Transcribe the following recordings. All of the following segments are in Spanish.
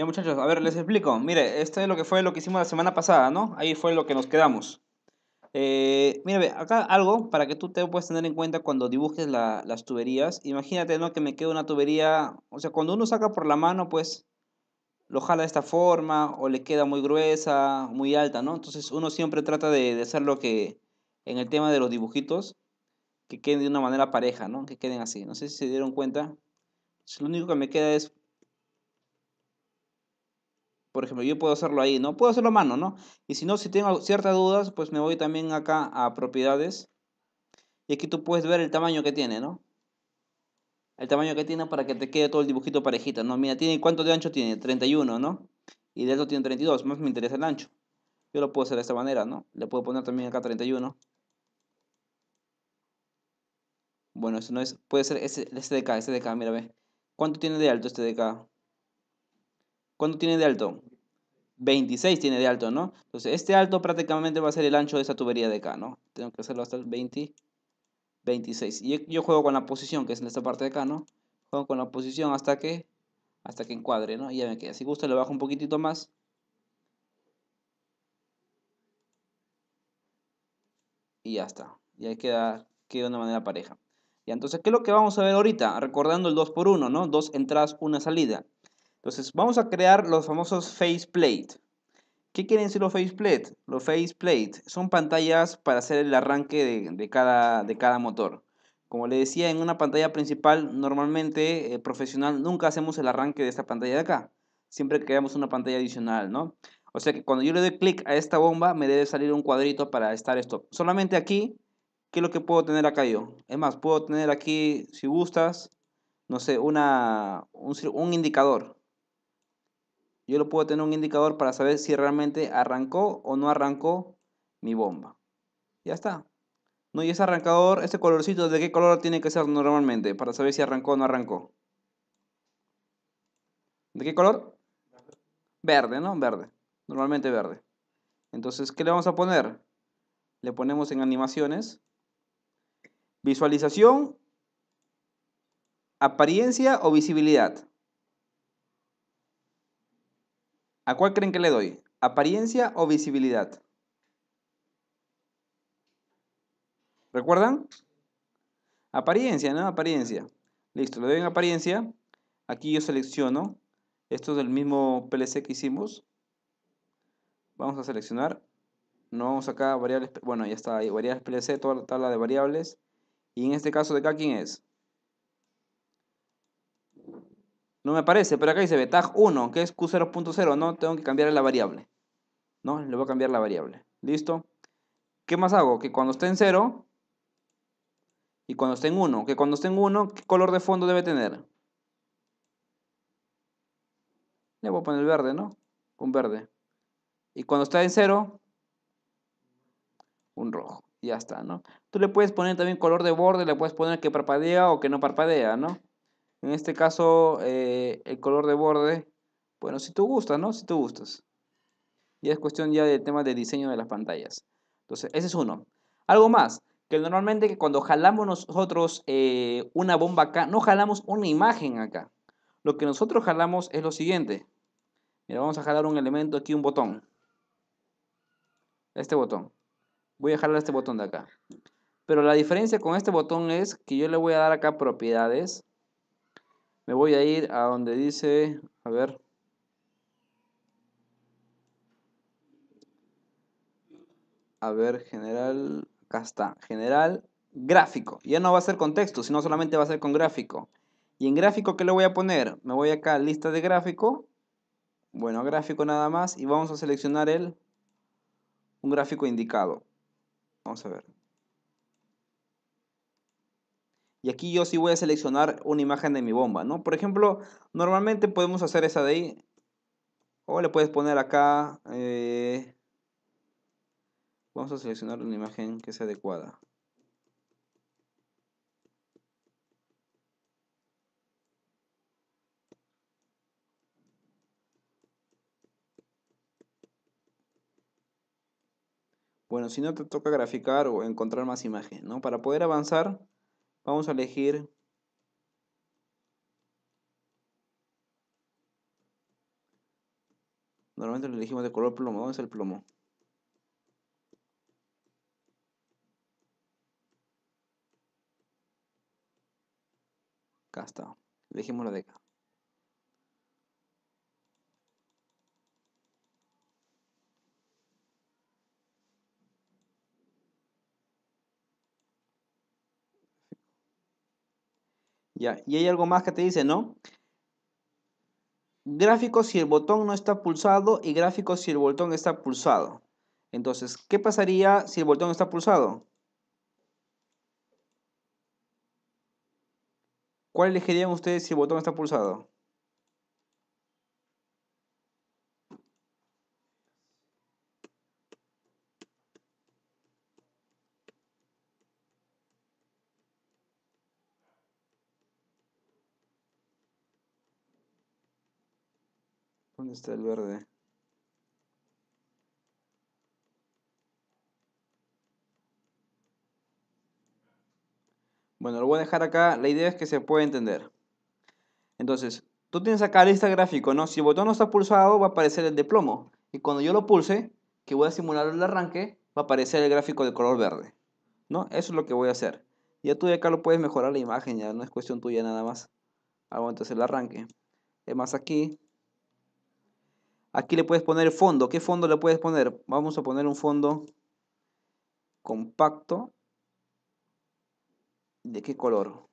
Ya muchachos, a ver, les explico. Mire, esto es lo que fue lo que hicimos la semana pasada, ¿no? Ahí fue lo que nos quedamos. Eh, mire, acá algo para que tú te puedas tener en cuenta cuando dibujes las tuberías. Imagínate, ¿no? Que me queda una tubería, o sea, cuando uno saca por la mano, pues lo jala de esta forma o le queda muy gruesa, muy alta, ¿no? Entonces uno siempre trata de, hacer lo que en el tema de los dibujitos, que queden de una manera pareja, ¿no? Que queden así. No sé si se dieron cuenta. lo único que me queda es por ejemplo, yo puedo hacerlo ahí, ¿no? Puedo hacerlo a mano, ¿no? Y si no, si tengo ciertas dudas, pues me voy también acá a propiedades. Y aquí tú puedes ver el tamaño que tiene, ¿no? El tamaño que tiene para que te quede todo el dibujito parejita, ¿no? Mira, tiene ¿cuánto de ancho tiene? 31, ¿no? Y de alto tiene 32, más me interesa el ancho. Yo lo puedo hacer de esta manera, ¿no? Le puedo poner también acá 31. Bueno, esto no es, puede ser este, este de acá, este de acá, mira, ve. ¿Cuánto tiene de alto este de acá? ¿Cuánto tiene de alto? 26 tiene de alto, ¿no? Entonces, este alto prácticamente va a ser el ancho de esa tubería de acá, ¿no? Tengo que hacerlo hasta el 20, 26. Y yo, juego con la posición, que es en esta parte de acá, ¿no? Juego con la posición hasta que, hasta que encuadre, ¿no? Y ya me queda. Si gusta, le bajo un poquitito más. Y ya está. Y ahí queda, queda de una manera pareja. Y entonces, ¿qué es lo que vamos a ver ahorita? Recordando el 2 por 1 ¿no? Dos entradas, una salida. Entonces, vamos a crear los famosos faceplate. ¿Qué quieren decir los faceplate? Los faceplate son pantallas para hacer el arranque de, cada, de cada motor. Como le decía, en una pantalla principal, normalmente eh, profesional, nunca hacemos el arranque de esta pantalla de acá. Siempre creamos una pantalla adicional, ¿no? O sea que cuando yo le doy clic a esta bomba, me debe salir un cuadrito para estar esto. Solamente aquí, ¿qué es lo que puedo tener acá yo? Es más, puedo tener aquí, si gustas, no sé, una, un indicador yo lo puedo tener un indicador para saber si realmente arrancó o no arrancó mi bomba. Ya está. No, y ese arrancador, este colorcito, ¿de qué color tiene que ser normalmente para saber si arrancó o no arrancó? ¿De qué color? Verde, ¿no? Verde. Normalmente verde. Entonces, ¿qué le vamos a poner? Le ponemos en animaciones. Visualización, apariencia o visibilidad. ¿A cuál creen que le doy? ¿Apariencia o visibilidad? ¿Recuerdan? Apariencia, ¿no? Apariencia. Listo, le doy en apariencia. Aquí yo selecciono. Esto es del mismo PLC que hicimos. Vamos a seleccionar. No vamos acá a variables. Bueno, ya está ahí. Variables PLC, toda la tabla de variables. Y en este caso de acá, ¿quién es? No me parece, pero acá dice betag 1, que es Q0.0, ¿no? Tengo que cambiar la variable. ¿No? Le voy a cambiar la variable. ¿Listo? ¿Qué más hago? Que cuando esté en 0 y cuando esté en 1. Que cuando esté en 1, ¿qué color de fondo debe tener? Le voy a poner verde, ¿no? Un verde. Y cuando está en 0, un rojo. Ya está, ¿no? Tú le puedes poner también color de borde, le puedes poner que parpadea o que no parpadea, ¿no? En este caso, eh, el color de borde, bueno, si tú gustas, ¿no? Si tú gustas. Y es cuestión ya del tema de diseño de las pantallas. Entonces, ese es uno. Algo más, que normalmente cuando jalamos nosotros eh, una bomba acá, no jalamos una imagen acá. Lo que nosotros jalamos es lo siguiente. Mira, vamos a jalar un elemento aquí, un botón. Este botón. Voy a jalar este botón de acá. Pero la diferencia con este botón es que yo le voy a dar acá propiedades. Me voy a ir a donde dice, a ver. A ver, general, acá está, general gráfico. Ya no va a ser con texto, sino solamente va a ser con gráfico. Y en gráfico, ¿qué le voy a poner? Me voy acá a lista de gráfico. Bueno, gráfico nada más. Y vamos a seleccionar el, un gráfico indicado. Vamos a ver. Y aquí yo sí voy a seleccionar una imagen de mi bomba, ¿no? Por ejemplo, normalmente podemos hacer esa de ahí. O le puedes poner acá... Eh, vamos a seleccionar una imagen que sea adecuada. Bueno, si no te toca graficar o encontrar más imagen, ¿no? Para poder avanzar, Vamos a elegir Normalmente lo elegimos de color plomo. ¿Dónde es el plomo? Acá está. Elegimos la de acá. y hay algo más que te dice, ¿no? Gráfico si el botón no está pulsado y gráfico si el botón está pulsado. Entonces, ¿qué pasaría si el botón está pulsado? ¿Cuál elegirían ustedes si el botón está pulsado? este está el verde? Bueno, lo voy a dejar acá. La idea es que se puede entender. Entonces, tú tienes acá este gráfico, ¿no? Si el botón no está pulsado, va a aparecer el de plomo. Y cuando yo lo pulse, que voy a simular el arranque, va a aparecer el gráfico de color verde. ¿No? Eso es lo que voy a hacer. Ya tú de acá lo puedes mejorar la imagen, ya no es cuestión tuya nada más. Aguantas el arranque. Es más, aquí Aquí le puedes poner el fondo. ¿Qué fondo le puedes poner? Vamos a poner un fondo compacto. ¿De qué color?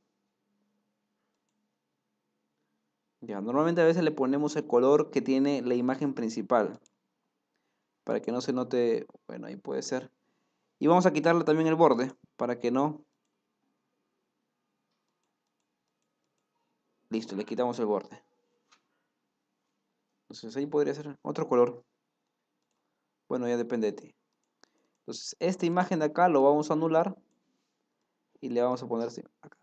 Ya, normalmente a veces le ponemos el color que tiene la imagen principal. Para que no se note... Bueno, ahí puede ser. Y vamos a quitarle también el borde. Para que no... Listo, le quitamos el borde. Entonces ahí podría ser otro color. Bueno, ya depende de ti. Entonces esta imagen de acá lo vamos a anular y le vamos a poner así, acá.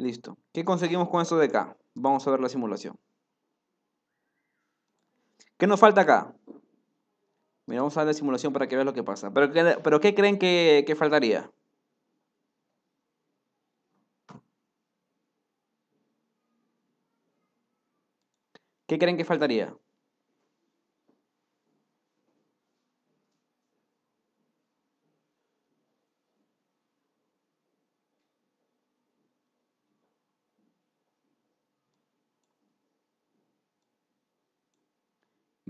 Listo. ¿Qué conseguimos con eso de acá? Vamos a ver la simulación. ¿Qué nos falta acá? Mira, vamos a ver la simulación para que veas lo que pasa. ¿Pero qué, pero qué creen que faltaría? ¿Qué creen que faltaría?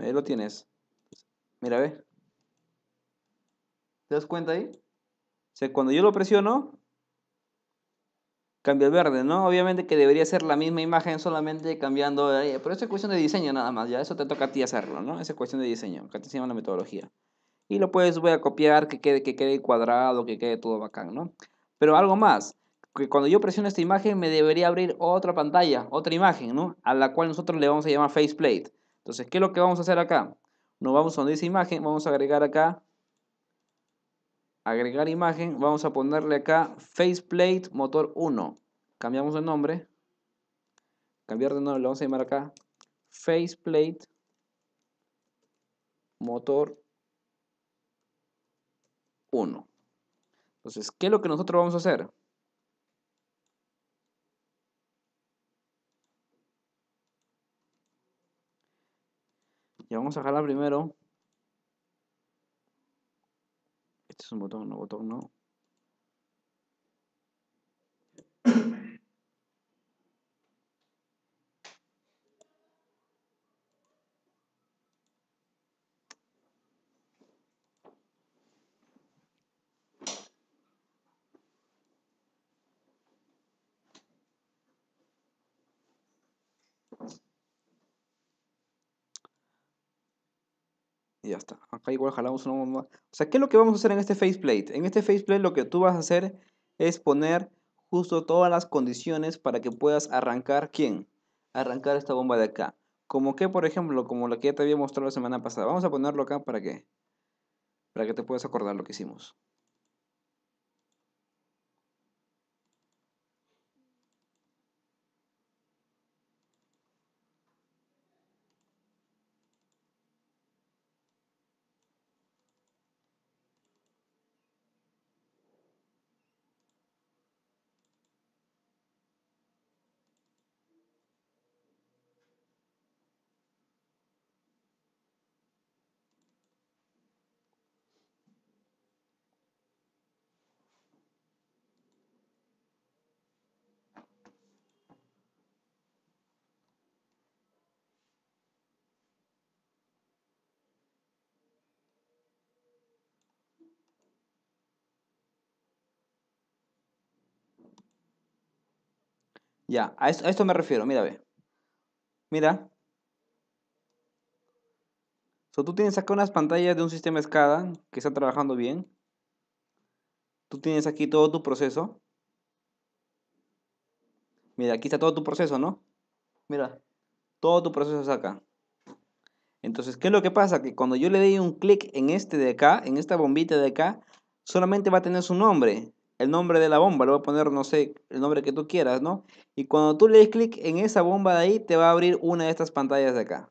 Ahí lo tienes. Mira, ve. ¿Te das cuenta ahí? O sea, cuando yo lo presiono, cambia el verde, ¿no? Obviamente que debería ser la misma imagen solamente cambiando, eh, pero eso es cuestión de diseño nada más, ya eso te toca a ti hacerlo, ¿no? Esa es cuestión de diseño, acá te enseñan la metodología. Y lo puedes, voy a copiar, que quede, que quede cuadrado, que quede todo bacán, ¿no? Pero algo más, que cuando yo presiono esta imagen me debería abrir otra pantalla, otra imagen, ¿no? A la cual nosotros le vamos a llamar faceplate. Entonces, ¿qué es lo que vamos a hacer acá? Nos vamos a donde esa imagen, vamos a agregar acá, agregar imagen, vamos a ponerle acá faceplate motor 1. Cambiamos el nombre, cambiar de nombre, le vamos a llamar acá faceplate motor 1. Entonces, ¿qué es lo que nosotros vamos a hacer? Y vamos a jalar primero. Este es un botón, no, botón no. Acá igual jalamos una bomba. O sea, ¿qué es lo que vamos a hacer en este faceplate? En este faceplate lo que tú vas a hacer es poner justo todas las condiciones para que puedas arrancar, ¿quién? Arrancar esta bomba de acá. Como que, por ejemplo, como la que ya te había mostrado la semana pasada. Vamos a ponerlo acá para que, para que te puedas acordar lo que hicimos. Ya, a esto, me refiero, mira, ve. Mira. tú tienes acá unas pantallas de un sistema SCADA que está trabajando bien. Tú tienes aquí todo tu proceso. Mira, aquí está todo tu proceso, ¿no? Mira, todo tu proceso está acá. Entonces, ¿qué es lo que pasa? Que cuando yo le doy un clic en este de acá, en esta bombita de acá, solamente va a tener su nombre el nombre de la bomba, le voy a poner, no sé, el nombre que tú quieras, ¿no? Y cuando tú le des clic en esa bomba de ahí, te va a abrir una de estas pantallas de acá.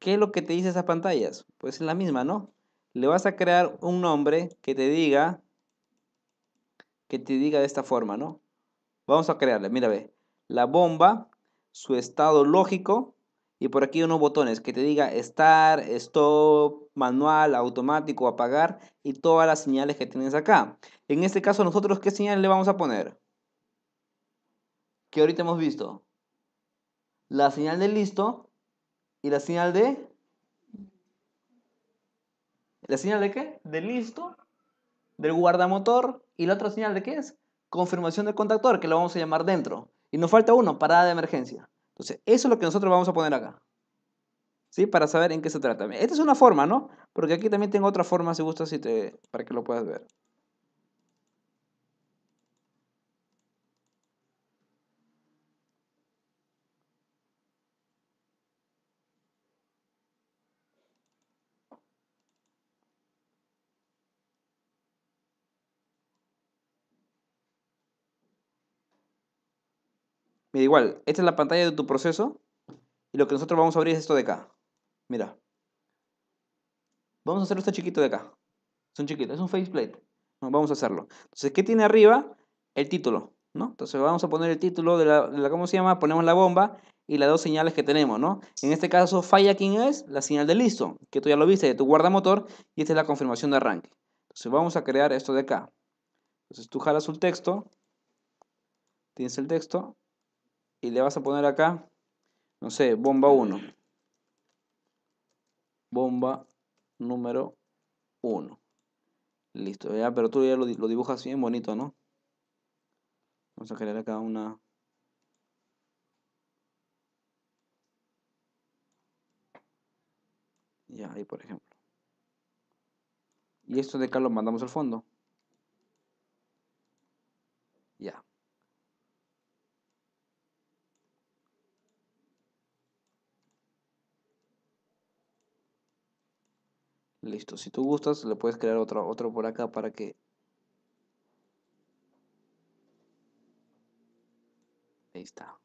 ¿Qué es lo que te dice esas pantallas? Pues es la misma, ¿no? Le vas a crear un nombre que te diga, que te diga de esta forma, ¿no? Vamos a crearle, mira, ve, la bomba, su estado lógico, y por aquí unos botones que te diga estar, stop, manual, automático, apagar y todas las señales que tienes acá. En este caso nosotros, ¿qué señal le vamos a poner? Que ahorita hemos visto. La señal de listo y la señal de... ¿La señal de qué? De listo, del guardamotor y la otra señal de qué es? Confirmación del contactor, que lo vamos a llamar dentro. Y nos falta uno, parada de emergencia. Entonces, eso es lo que nosotros vamos a poner acá. ¿Sí? Para saber en qué se trata. Esta es una forma, ¿no? Porque aquí también tengo otra forma, si gustas, si te... para que lo puedas ver. Mira, igual, esta es la pantalla de tu proceso y lo que nosotros vamos a abrir es esto de acá. Mira. Vamos a hacer este chiquito de acá. Es un chiquito, es un faceplate. vamos a hacerlo. Entonces, ¿qué tiene arriba? El título, ¿no? Entonces vamos a poner el título de la, ¿cómo se llama? Ponemos la bomba y las dos señales que tenemos, ¿no? En este caso, falla quién es, la señal de listo, que tú ya lo viste, de tu guardamotor, y esta es la confirmación de arranque. Entonces vamos a crear esto de acá. Entonces tú jalas un texto, tienes el texto, y le vas a poner acá, no sé, bomba 1. Bomba número 1. Listo, ya, pero tú ya lo, lo dibujas bien bonito, ¿no? Vamos a crear acá una... Ya, ahí por ejemplo. Y esto de acá lo mandamos al fondo. Listo, si tú gustas le puedes crear otro, otro por acá para que... Ahí está.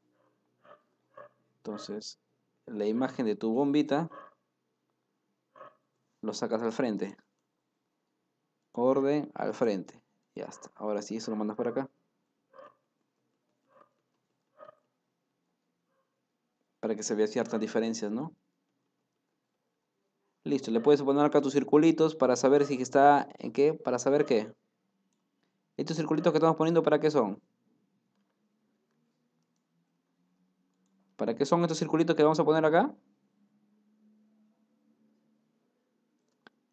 Entonces, la imagen de tu bombita lo sacas al frente. Orden al frente. Ya está. Ahora sí, eso lo mandas por acá. Para que se vea ciertas diferencias, ¿no? Listo, le puedes poner acá tus circulitos para saber si está en qué, para saber qué. Estos circulitos que estamos poniendo, ¿para qué son? ¿Para qué son estos circulitos que vamos a poner acá?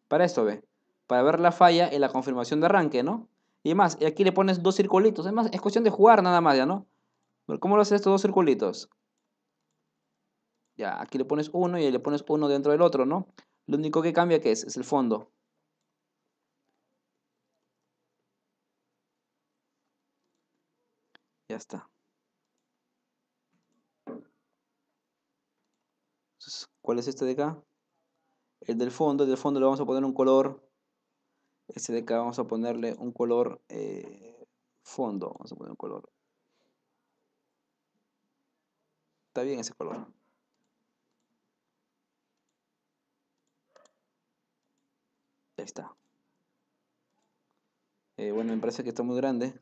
Para esto, ve. Para ver la falla y la confirmación de arranque, ¿no? Y más, y aquí le pones dos circulitos. Es más, es cuestión de jugar nada más ya, ¿no? ¿Cómo lo haces estos dos circulitos? Ya, aquí le pones uno y le pones uno dentro del otro, ¿no? Lo único que cambia que es, es el fondo. Ya está. ¿cuál es este de acá? El del fondo. El del fondo le vamos a poner un color. Este de acá vamos a ponerle un color eh, fondo. Vamos a poner un color. Está bien ese color. Ahí está. Eh, bueno, me parece que está muy grande.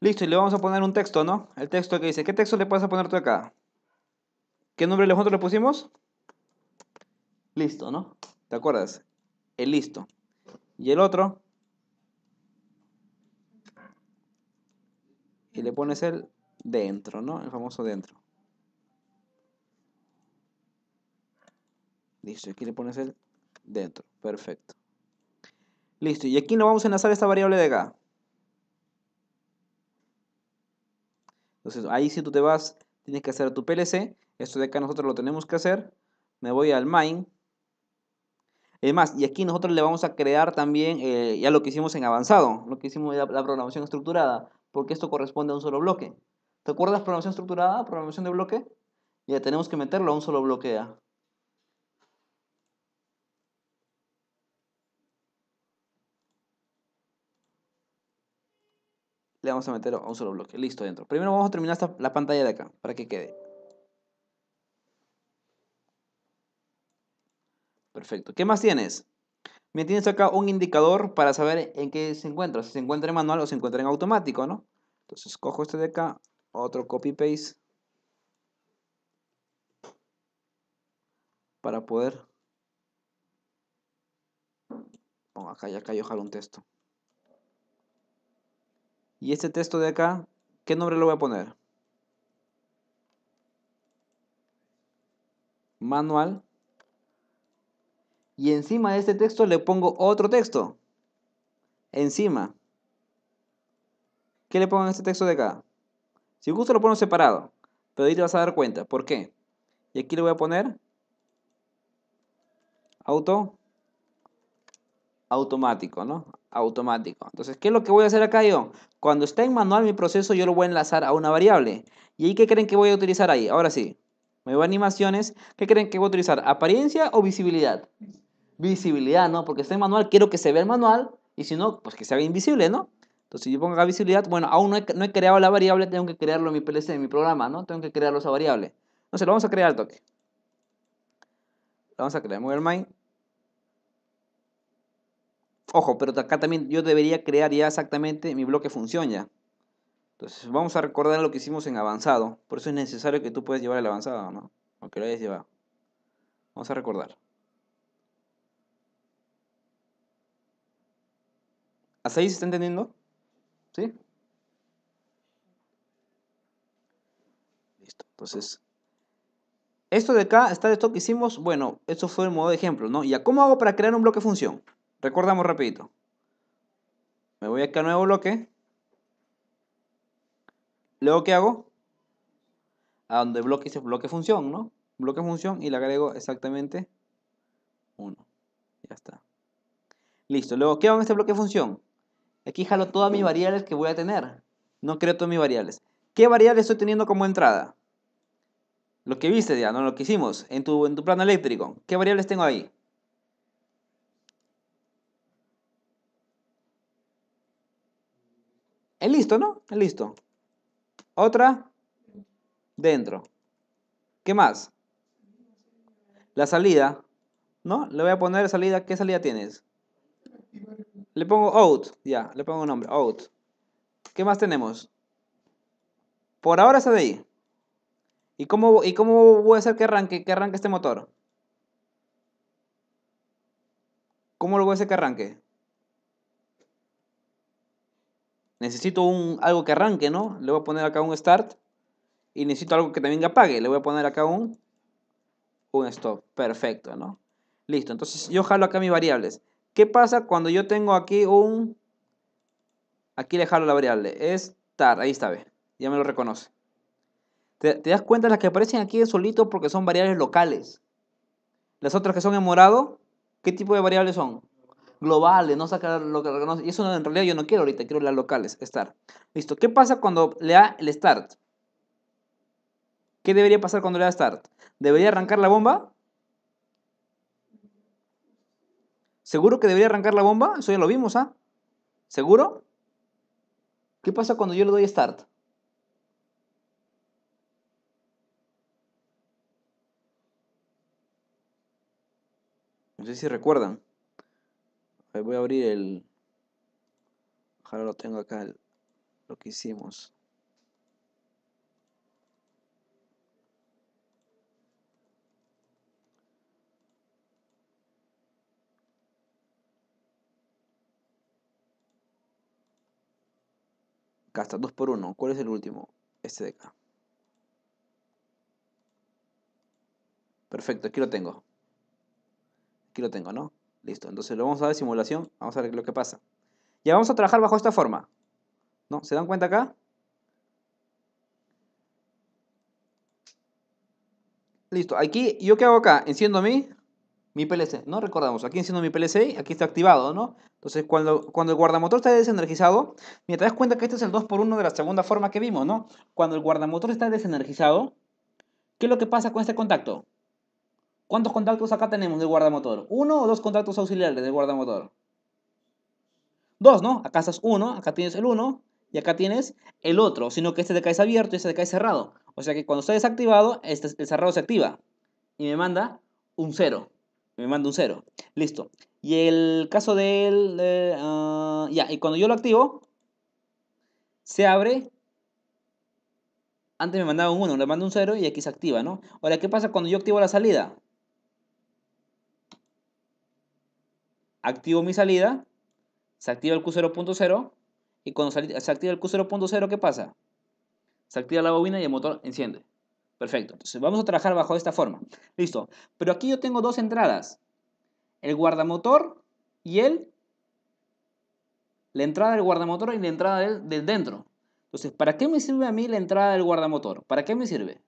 Listo, y le vamos a poner un texto, ¿no? El texto que dice, ¿qué texto le puedes poner tú acá? ¿Qué nombre le nosotros le pusimos? Listo, ¿no? ¿Te acuerdas? El listo. Y el otro. Y le pones el dentro, ¿no? El famoso dentro. Listo, aquí le pones el dentro. Perfecto. Listo, y aquí nos vamos a enlazar esta variable de acá. Entonces, ahí si tú te vas, tienes que hacer tu PLC. Esto de acá nosotros lo tenemos que hacer. Me voy al main. además y aquí nosotros le vamos a crear también eh, ya lo que hicimos en avanzado, lo que hicimos la, la programación estructurada, porque esto corresponde a un solo bloque. ¿Te acuerdas programación estructurada, programación de bloque? Ya tenemos que meterlo a un solo bloque A. vamos a meter a un solo bloque. Listo, dentro. Primero vamos a terminar esta, la pantalla de acá, para que quede. Perfecto. ¿Qué más tienes? Me tienes acá un indicador para saber en qué se encuentra. Si se encuentra en manual o se encuentra en automático, ¿no? Entonces cojo este de acá, otro copy-paste. Para poder... Oh, acá ya acá yo jalo un texto. Y este texto de acá, ¿qué nombre lo voy a poner? Manual. Y encima de este texto le pongo otro texto. Encima. ¿Qué le pongo a este texto de acá? Si gusta lo pongo separado. Pero ahí te vas a dar cuenta. ¿Por qué? Y aquí le voy a poner auto automático, ¿no? Automático. Entonces, ¿qué es lo que voy a hacer acá yo? Cuando está en manual mi proceso, yo lo voy a enlazar a una variable. ¿Y ahí qué creen que voy a utilizar ahí? Ahora sí, me voy a animaciones. ¿Qué creen que voy a utilizar? ¿Apariencia o visibilidad? Visibilidad, ¿no? Porque está en manual, quiero que se vea el manual. Y si no, pues que se haga invisible, ¿no? Entonces, si yo pongo acá visibilidad, bueno, aún no he, creado la variable, tengo que crearlo en mi PLC, en mi programa, ¿no? Tengo que crearlo esa variable. Entonces, lo vamos a crear al toque. Lo vamos a crear, mover main. Ojo, pero acá también yo debería crear ya exactamente mi bloque función ya. Entonces vamos a recordar lo que hicimos en avanzado. Por eso es necesario que tú puedas llevar el avanzado, ¿no? Aunque lo hayas llevado. Vamos a recordar. ¿Hasta ahí se está entendiendo? ¿Sí? Listo. Entonces, esto de acá, está de esto que hicimos, bueno, esto fue el modo de ejemplo, ¿no? ¿Y cómo hago para crear un bloque función? Recordamos rapidito. Me voy acá crear nuevo bloque. Luego, ¿qué hago? A donde bloque dice bloque función, ¿no? Bloque función y le agrego exactamente Uno Ya está. Listo. Luego, ¿qué hago en este bloque función? Aquí jalo todas mis variables que voy a tener. No creo todas mis variables. ¿Qué variables estoy teniendo como entrada? Lo que viste ya, ¿no? Lo que hicimos en tu, en tu plano eléctrico. ¿Qué variables tengo ahí? Es listo, ¿no? Es listo. Otra, dentro. ¿Qué más? La salida, ¿no? Le voy a poner salida. ¿Qué salida tienes? Le pongo out, ya, le pongo un nombre, out. ¿Qué más tenemos? Por ahora está de ahí. ¿Y cómo, ¿Y cómo voy a hacer que arranque, que arranque este motor? ¿Cómo lo voy a hacer que arranque? necesito un, algo que arranque, ¿no? Le voy a poner acá un start y necesito algo que también apague. Le voy a poner acá un, un stop. Perfecto, ¿no? Listo, entonces yo jalo acá mis variables. ¿Qué pasa cuando yo tengo aquí un... Aquí le jalo la variable. Start, ahí está, ve. Ya me lo reconoce. ¿Te, das cuenta? Las que aparecen aquí solito porque son variables locales. Las otras que son en morado, ¿qué tipo de variables son? globales, no sacar lo que reconoce. Y eso en realidad yo no quiero ahorita, quiero las locales, start. Listo. ¿Qué pasa cuando le da el start? ¿Qué debería pasar cuando le da start? ¿Debería arrancar la bomba? ¿Seguro que debería arrancar la bomba? Eso ya lo vimos, ¿ah? ¿Seguro? ¿Qué pasa cuando yo le doy start? No sé si recuerdan voy a abrir el... Ojalá lo tengo acá, el, lo que hicimos. Acá está, 2 por 1. ¿Cuál es el último? Este de acá. Perfecto, aquí lo tengo. Aquí lo tengo, ¿no? Listo, entonces lo vamos a ver simulación, vamos a ver lo que pasa. Ya vamos a trabajar bajo esta forma. ¿No? ¿Se dan cuenta acá? Listo, aquí, ¿yo qué hago acá? Enciendo mi, mi PLC, ¿no? Recordamos, aquí enciendo mi PLC, aquí está activado, ¿no? Entonces, cuando, cuando el guardamotor está desenergizado, mira, te das cuenta que este es el 2x1 de la segunda forma que vimos, ¿no? Cuando el guardamotor está desenergizado, ¿qué es lo que pasa con este contacto? ¿Cuántos contactos acá tenemos de guardamotor? ¿Uno o dos contactos auxiliares de guardamotor? Dos, ¿no? Acá estás uno, acá tienes el uno y acá tienes el otro, sino que este de acá es abierto y este de acá es cerrado. O sea que cuando está desactivado, este, el cerrado se activa y me manda un cero. Me manda un cero. Listo. Y el caso del... Ah, ya, y cuando yo lo activo, se abre antes me mandaba un uno, le mando un 0 y aquí se activa, ¿no? Ahora, ¿qué pasa cuando yo activo la salida? activo mi salida, se activa el Q0.0 y cuando se activa el Q0.0, ¿qué pasa? Se activa la bobina y el motor enciende. Perfecto. Entonces vamos a trabajar bajo esta forma. Listo. Pero aquí yo tengo dos entradas. El guardamotor y el... La entrada del guardamotor y la entrada del, del dentro. Entonces, ¿para qué me sirve a mí la entrada del guardamotor? ¿Para qué me sirve?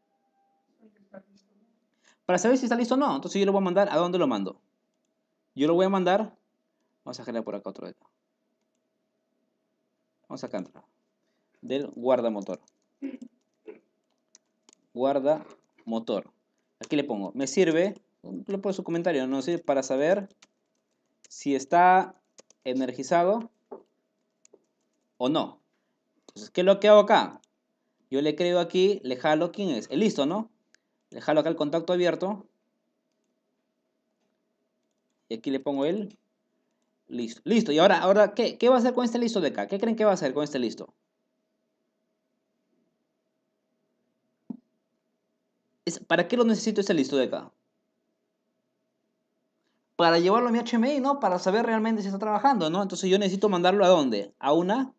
Para saber si está listo o no. Entonces yo lo voy a mandar. ¿A dónde lo mando? Yo lo voy a mandar Vamos a generar por acá otro Vamos a entrar. Del guarda motor. Guarda motor. Aquí le pongo. Me sirve, lo pongo su comentario, no sé para saber si está energizado o no. Entonces, ¿qué es lo que hago acá? Yo le creo aquí, le jalo, ¿quién es? El eh, listo, ¿no? Le jalo acá el contacto abierto. Y aquí le pongo el Listo. Listo. Y ahora, ahora ¿qué? va a hacer con este listo de acá? ¿Qué creen que va a hacer con este listo? ¿Para qué lo necesito este listo de acá? Para llevarlo a mi HMI, ¿no? Para saber realmente si está trabajando, ¿no? Entonces yo necesito mandarlo a dónde? A una,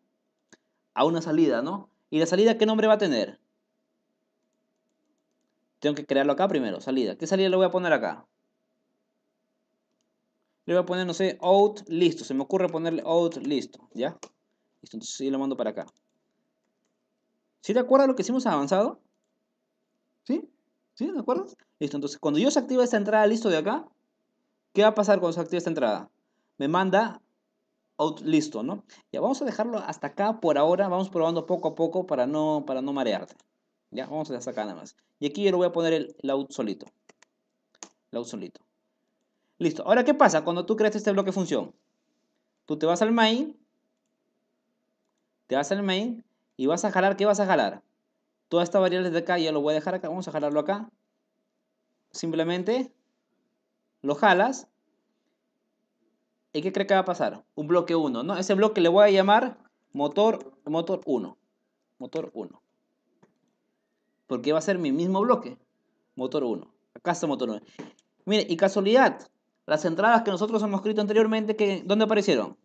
a una salida, ¿no? ¿Y la salida qué nombre va a tener? Tengo que crearlo acá primero, salida. ¿Qué salida le voy a poner acá? Le voy a poner, no sé, out listo. Se me ocurre ponerle out listo, ¿ya? Listo, entonces sí lo mando para acá. ¿Sí te acuerdas lo que hicimos avanzado? ¿Sí? ¿Sí? ¿Te acuerdas? Listo, entonces cuando yo se activa esta entrada listo de acá, ¿qué va a pasar cuando se activa esta entrada? Me manda out listo, ¿no? Ya vamos a dejarlo hasta acá por ahora, vamos probando poco a poco para no, para no marearte. Ya, vamos hasta acá nada más. Y aquí yo le voy a poner el, out solito. out solito. Listo. Ahora, ¿qué pasa cuando tú creas este bloque función? Tú te vas al main, te vas al main y vas a jalar, ¿qué vas a jalar? Toda esta variable de acá, ya lo voy a dejar acá, vamos a jalarlo acá. Simplemente lo jalas. ¿Y qué cree que va a pasar? Un bloque 1, ¿no? Ese bloque le voy a llamar motor, motor 1. Motor 1. Porque va a ser mi mismo bloque. Motor 1. Acá está motor 1. Mire, y casualidad, las entradas que nosotros hemos escrito anteriormente, que, ¿dónde aparecieron?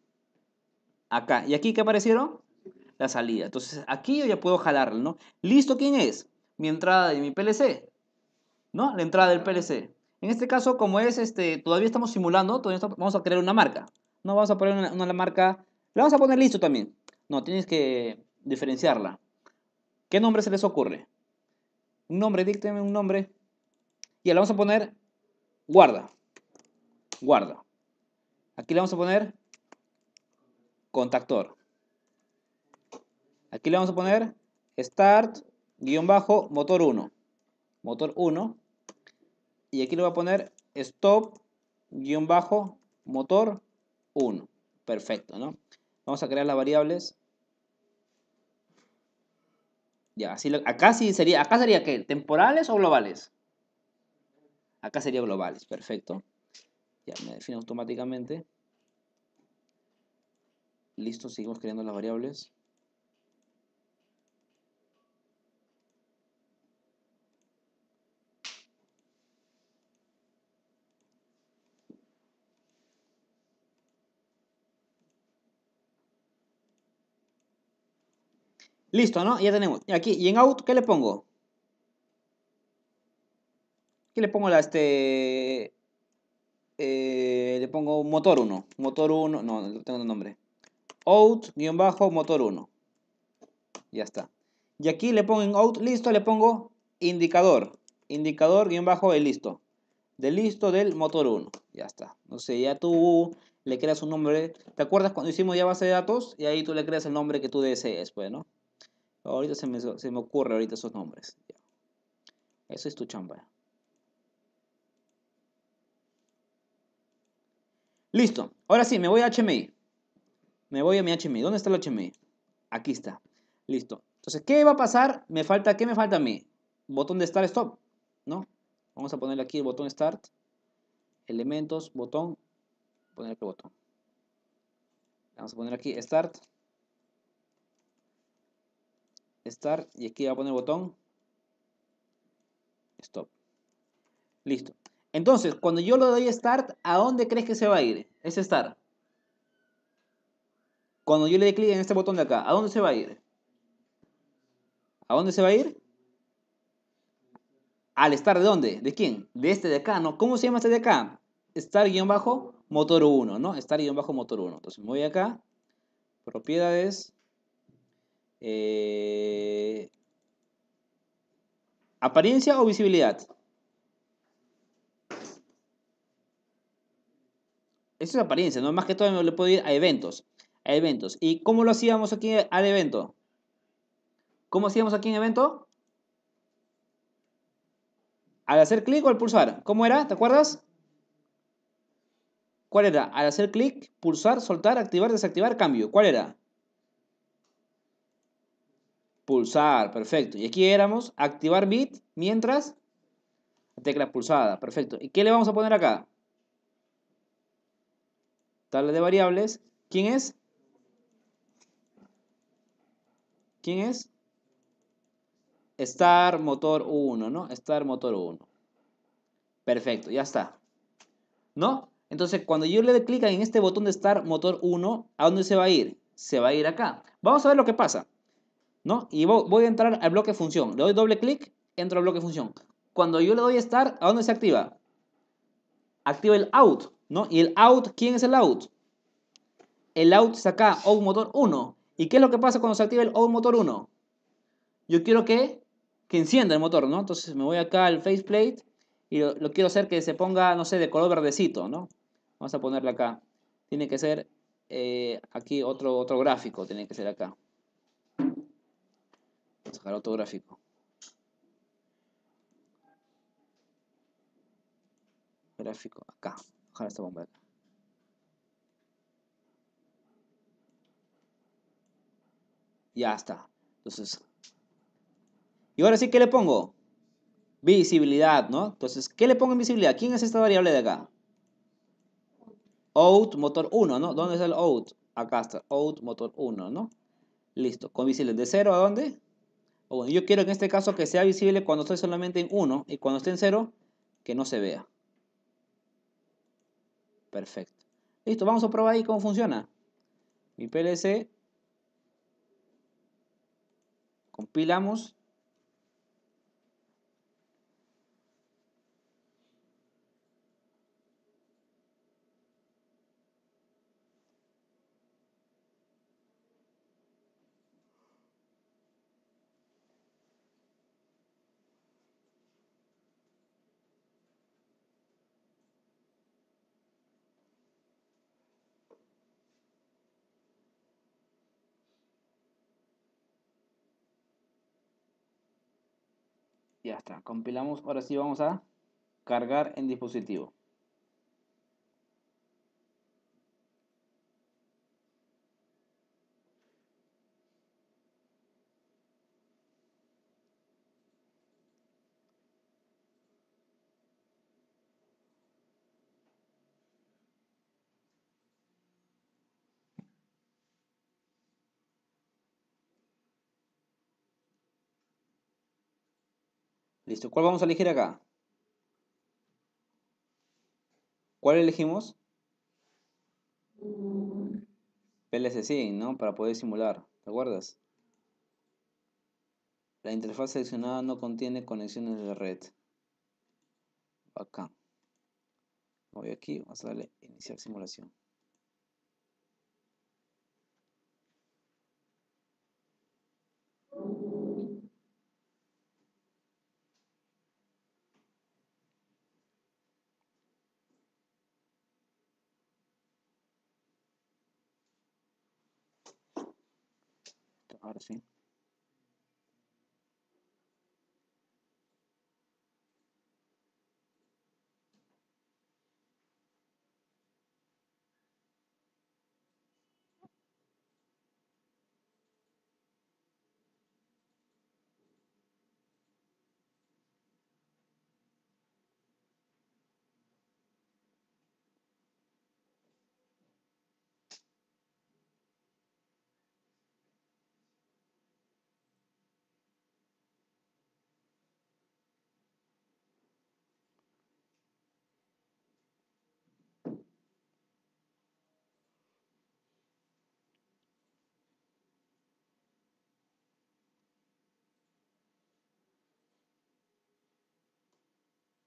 Acá. ¿Y aquí qué aparecieron? La salida. Entonces, aquí yo ya puedo jalarlo, ¿no? ¿Listo quién es? Mi entrada de mi PLC, ¿no? La entrada del PLC. En este caso, como es, este, todavía estamos simulando, todavía vamos a crear una marca. No vamos a poner una, marca, la vamos a poner listo también. No, tienes que diferenciarla. ¿Qué nombre se les ocurre? Un nombre, dícteme un nombre. Y la vamos a poner guarda guarda. Aquí le vamos a poner contactor. Aquí le vamos a poner start guión bajo motor 1. Motor 1. Y aquí le voy a poner stop guión bajo motor 1. Perfecto, ¿no? Vamos a crear las variables. Ya, así acá sí sería, acá sería qué, temporales o globales. Acá sería globales, perfecto me define automáticamente. Listo, seguimos creando las variables. Listo, ¿no? Ya tenemos. Aquí, y en out, ¿qué le pongo? ¿Qué le pongo a este eh, le pongo motor 1. Motor 1, no, no tengo el nombre. Out-motor 1. Ya está. Y aquí le pongo en out listo, le pongo indicador. Indicador listo. De listo del motor 1. Ya está. No sé, ya tú le creas un nombre. ¿Te acuerdas cuando hicimos ya base de datos? Y ahí tú le creas el nombre que tú desees, pues, ¿no? Ahorita se me, se me ocurre ahorita esos nombres. Eso es tu chamba. Listo. Ahora sí, me voy a HMI. Me voy a mi HMI. ¿Dónde está el HMI? Aquí está. Listo. Entonces, ¿qué va a pasar? Me falta, ¿qué me falta a mí? Botón de Start Stop, ¿no? Vamos a ponerle aquí el botón Start, elementos, botón, poner el botón. Vamos a poner aquí Start, Start, y aquí va a poner botón Stop. Listo. Entonces, cuando yo le doy start, ¿a dónde crees que se va a ir ese start? Cuando yo le doy clic en este botón de acá, ¿a dónde se va a ir? ¿A dónde se va a ir? ¿Al start de dónde? ¿De quién? De este de acá, ¿no? ¿Cómo se llama este de acá? bajo motor 1, no bajo Star-motor 1. Entonces me voy acá, propiedades, eh, apariencia o visibilidad. Eso es apariencia, ¿no? Más que todo le puedo ir a eventos. A eventos. ¿Y cómo lo hacíamos aquí al evento? ¿Cómo hacíamos aquí en evento? ¿Al hacer clic o al pulsar? ¿Cómo era? ¿Te acuerdas? ¿Cuál era? Al hacer clic, pulsar, soltar, activar, desactivar, cambio. ¿Cuál era? Pulsar, perfecto. Y aquí éramos activar bit mientras tecla pulsada, perfecto. ¿Y qué le vamos a poner acá? tabla de variables, ¿quién es? ¿Quién es? Star motor 1, ¿no? Star motor 1. Perfecto, ya está. ¿No? Entonces, cuando yo le dé clic en este botón de Start Motor 1, ¿a dónde se va a ir? Se va a ir acá. Vamos a ver lo que pasa. ¿No? Y voy a entrar al bloque función. Le doy doble clic, entro al bloque función. Cuando yo le doy Start, ¿a dónde se activa? Activa el Out. ¿no? Y el out, ¿quién es el out? El out es acá, out motor 1. ¿Y qué es lo que pasa cuando se activa el out motor 1? Yo quiero que, que encienda el motor, ¿no? Entonces me voy acá al faceplate y lo, quiero hacer que se ponga, no sé, de color verdecito, ¿no? Vamos a ponerle acá. Tiene que ser eh, aquí otro, otro gráfico, tiene que ser acá. Vamos a sacar otro gráfico. Gráfico acá esta bomba Ya está. Entonces. Y ahora sí, ¿qué le pongo? Visibilidad, ¿no? Entonces, ¿qué le pongo en visibilidad? ¿Quién es esta variable de acá? out motor 1, ¿no? ¿Dónde está el out? Acá está, out motor 1, ¿no? Listo, con visible de 0 a dónde? yo quiero en este caso que sea visible cuando estoy solamente en 1 y cuando esté en 0 que no se vea. Perfecto. Listo, vamos a probar ahí cómo funciona. Mi PLC. Compilamos. Ya está, compilamos. Ahora sí vamos a cargar en dispositivo. Listo, ¿cuál vamos a elegir acá? ¿Cuál elegimos? PLC, sí, ¿no? Para poder simular, ¿te acuerdas? La interfaz seleccionada no contiene conexiones de red. Acá. Voy aquí, vamos a darle iniciar simulación. así.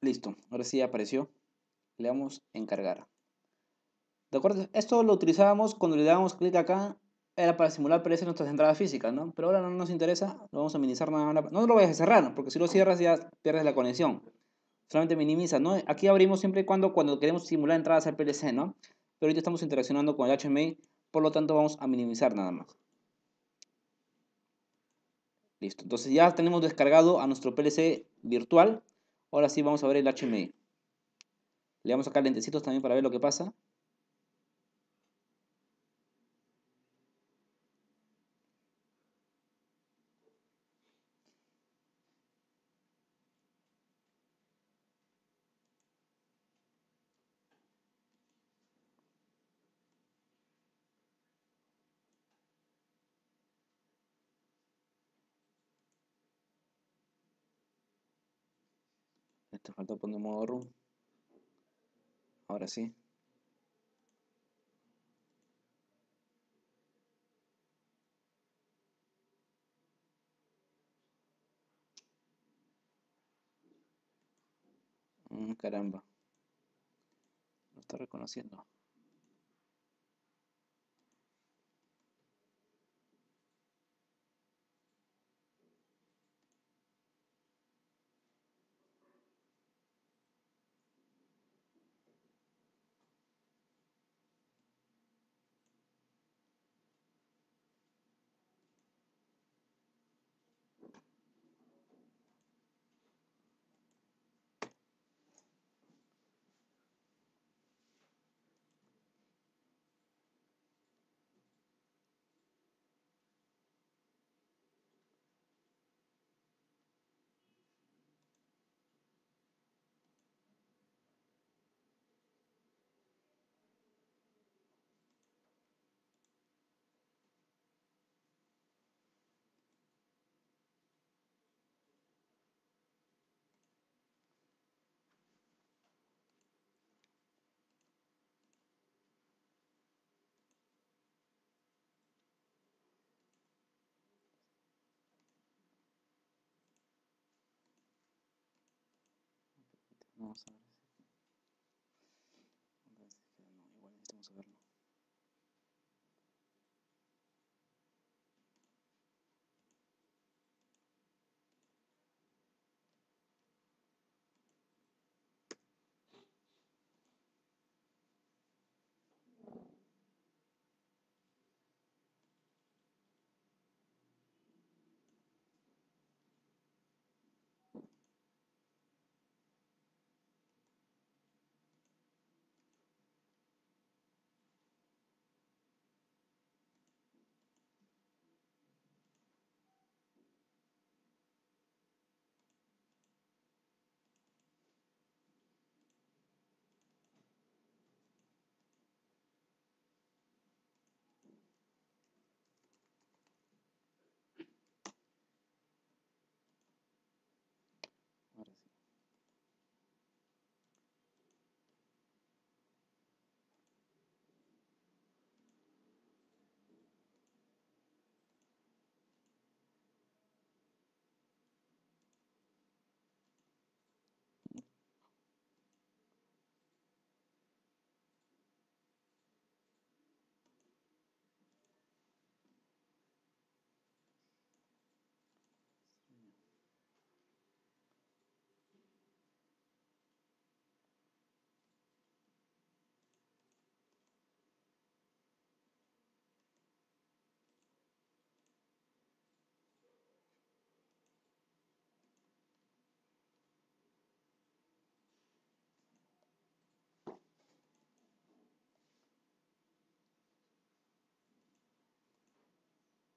Listo, ahora sí apareció. Le damos encargar. ¿De acuerdo? Esto lo utilizábamos cuando le dábamos clic acá. Era para simular en nuestras entradas físicas, ¿no? Pero ahora no nos interesa. Lo vamos a minimizar nada más. No lo vayas a cerrar, porque si lo cierras ya pierdes la conexión. Solamente minimiza, ¿no? Aquí abrimos siempre y cuando, cuando queremos simular entradas al PLC, ¿no? Pero ahorita estamos interaccionando con el HMI, por lo tanto vamos a minimizar nada más. Listo. Entonces ya tenemos descargado a nuestro PLC virtual Ahora sí vamos a ver el HMI. E. Le damos acá lentecitos también para ver lo que pasa. modo Ahora sí. Mm, caramba. No está reconociendo. vamos a ver.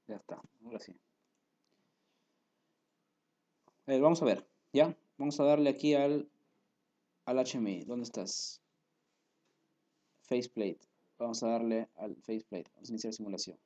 Ya está, ahora sí. vamos a ver, ¿ya? Vamos a darle aquí al, al HMI. ¿Dónde estás? Faceplate. Vamos a darle al faceplate. Vamos a iniciar simulación.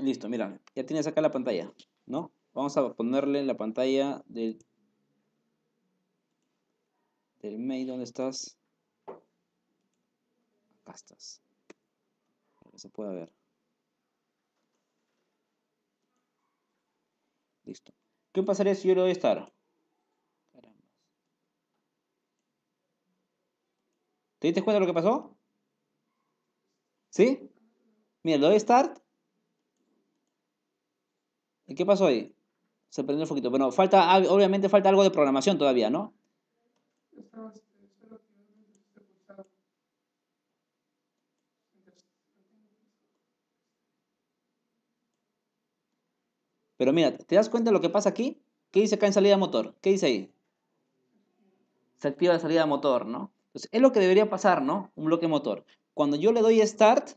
Listo, mira, ya tienes acá la pantalla, ¿no? Vamos a ponerle la pantalla del, del mail, ¿dónde estás? Acá estás. se puede ver. Listo. ¿Qué pasaría si yo le doy estar? ¿Te diste cuenta de lo que pasó? ¿Sí? Mira, le doy start qué pasó ahí? Se prendió un poquito. Bueno, falta, obviamente falta algo de programación todavía, ¿no? Pero mira, ¿te das cuenta de lo que pasa aquí? ¿Qué dice acá en salida de motor? ¿Qué dice ahí? Se activa la salida de motor, ¿no? Entonces, es lo que debería pasar, ¿no? Un bloque motor. Cuando yo le doy start,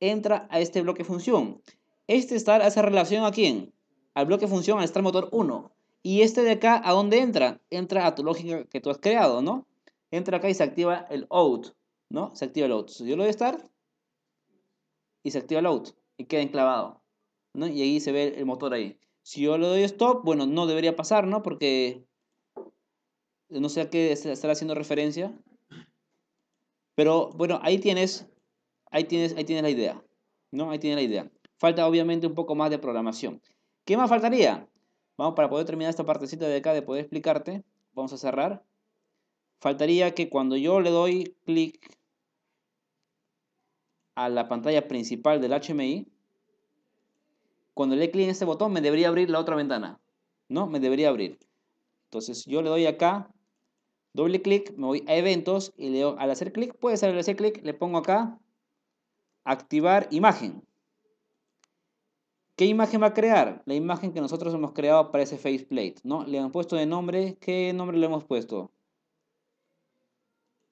entra a este bloque función. Este start hace relación a quién? al bloque función al start motor 1. Y este de acá, ¿a dónde entra? Entra a tu lógica que tú has creado, ¿no? Entra acá y se activa el out, ¿no? Se activa el out. Si yo le doy start y se activa el out y queda enclavado, ¿no? Y ahí se ve el motor ahí. Si yo le doy stop, bueno, no debería pasar, ¿no? Porque no sé a qué estar haciendo referencia. Pero bueno, ahí tienes, ahí tienes, ahí tienes la idea, ¿no? Ahí tienes la idea. Falta obviamente un poco más de programación. ¿Qué más faltaría? Vamos, para poder terminar esta partecita de acá de poder explicarte, vamos a cerrar. Faltaría que cuando yo le doy clic a la pantalla principal del HMI, cuando le doy clic en este botón me debería abrir la otra ventana. ¿No? Me debería abrir. Entonces yo le doy acá, doble clic, me voy a eventos y le doy, al hacer clic, puede ser al hacer clic, le pongo acá activar imagen. ¿Qué imagen va a crear? La imagen que nosotros hemos creado para ese faceplate, ¿no? Le han puesto de nombre, ¿qué nombre le hemos puesto?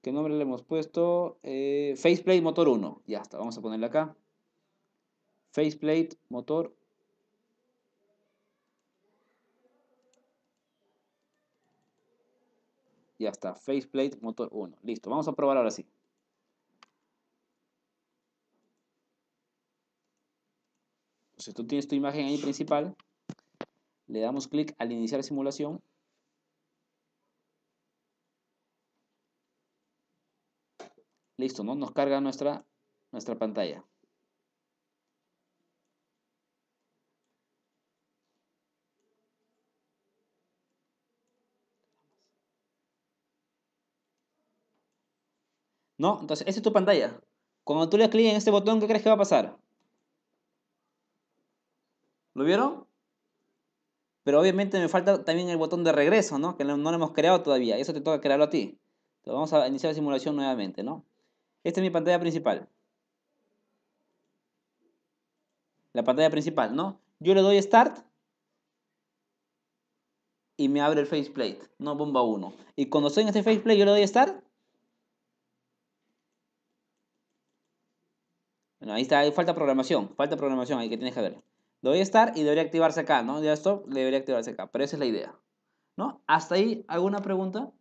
¿Qué nombre le hemos puesto? Eh, faceplate motor 1. Ya está, vamos a ponerle acá. Faceplate motor Ya está, faceplate motor 1. Listo, vamos a probar ahora sí. Entonces tú tienes tu imagen ahí principal, le damos clic al iniciar simulación. Listo, ¿no? Nos carga nuestra, nuestra pantalla. ¿No? Entonces, esa es tu pantalla. Cuando tú le clic en este botón, ¿qué crees que va a pasar? ¿Lo vieron? Pero obviamente me falta también el botón de regreso, ¿no? Que no lo hemos creado todavía. Eso te toca crearlo a ti. Entonces vamos a iniciar la simulación nuevamente, ¿no? Esta es mi pantalla principal. La pantalla principal, ¿no? Yo le doy Start. Y me abre el faceplate, no bomba 1. Y cuando estoy en este faceplate, yo le doy Start. Bueno, ahí está, ahí falta programación. Falta programación ahí que tienes que ver. Debería estar y debería activarse acá, ¿no? Ya esto, debería activarse acá, pero esa es la idea. ¿No? ¿Hasta ahí alguna pregunta?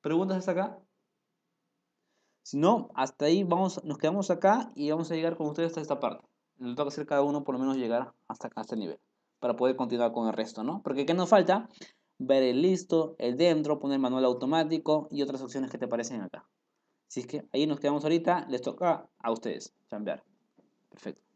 ¿Preguntas hasta acá? Si no, hasta ahí vamos, nos quedamos acá y vamos a llegar con ustedes hasta esta parte. Nos toca hacer cada uno por lo menos llegar hasta acá, este nivel, para poder continuar con el resto, ¿no? Porque ¿qué nos falta? Ver el listo, el dentro, poner manual automático y otras opciones que te aparecen acá. si es que ahí nos quedamos ahorita, les toca a ustedes cambiar. fait